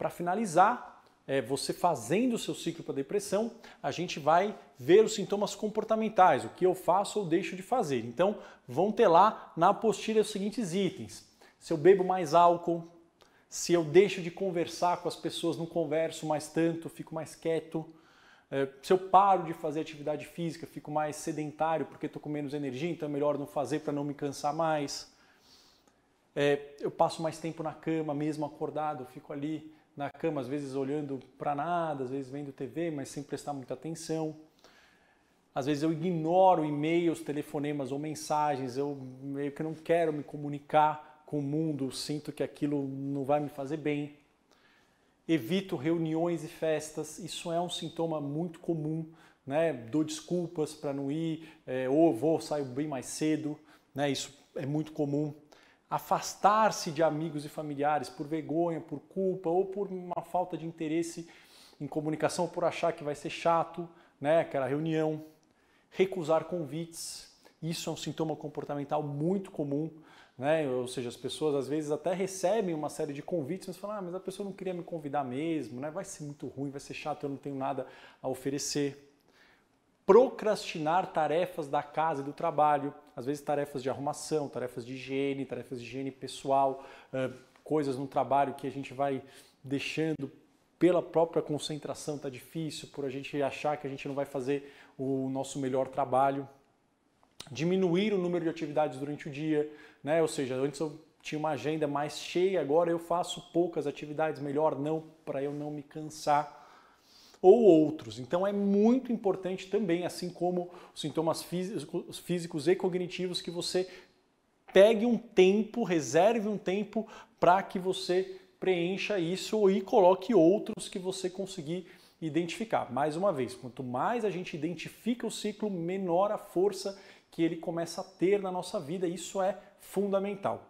Para finalizar, é, você fazendo o seu ciclo para depressão, a gente vai ver os sintomas comportamentais, o que eu faço ou deixo de fazer. Então, vão ter lá na apostila os seguintes itens. Se eu bebo mais álcool, se eu deixo de conversar com as pessoas, não converso mais tanto, fico mais quieto, é, se eu paro de fazer atividade física, fico mais sedentário porque estou com menos energia, então é melhor não fazer para não me cansar mais. É, eu passo mais tempo na cama, mesmo acordado, fico ali na cama, às vezes olhando para nada, às vezes vendo TV, mas sem prestar muita atenção. Às vezes eu ignoro e-mails, telefonemas ou mensagens, eu meio que não quero me comunicar com o mundo, sinto que aquilo não vai me fazer bem. Evito reuniões e festas, isso é um sintoma muito comum, né? Dou desculpas para não ir, é, ou vou, saio bem mais cedo, né? Isso é muito comum afastar-se de amigos e familiares por vergonha, por culpa ou por uma falta de interesse em comunicação, por achar que vai ser chato, né, aquela reunião, recusar convites. Isso é um sintoma comportamental muito comum, né? Ou seja, as pessoas às vezes até recebem uma série de convites, mas falam: "Ah, mas a pessoa não queria me convidar mesmo, né? Vai ser muito ruim, vai ser chato, eu não tenho nada a oferecer". Procrastinar tarefas da casa e do trabalho às vezes tarefas de arrumação, tarefas de higiene, tarefas de higiene pessoal, coisas no trabalho que a gente vai deixando pela própria concentração tá difícil, por a gente achar que a gente não vai fazer o nosso melhor trabalho. Diminuir o número de atividades durante o dia, né? Ou seja, antes eu tinha uma agenda mais cheia, agora eu faço poucas atividades, melhor não, para eu não me cansar ou outros. Então é muito importante também, assim como os sintomas físicos, físicos e cognitivos, que você pegue um tempo, reserve um tempo para que você preencha isso e coloque outros que você conseguir identificar. Mais uma vez, quanto mais a gente identifica o ciclo, menor a força que ele começa a ter na nossa vida. Isso é fundamental.